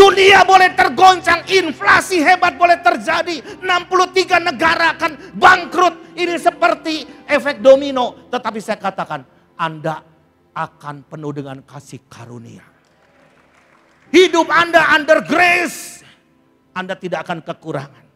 Dunia boleh tergoncang, inflasi hebat boleh terjadi. 63 negara akan bangkrut. Ini seperti efek domino. Tetapi saya katakan, Anda akan penuh dengan kasih karunia. Hidup Anda under grace. Anda tidak akan kekurangan.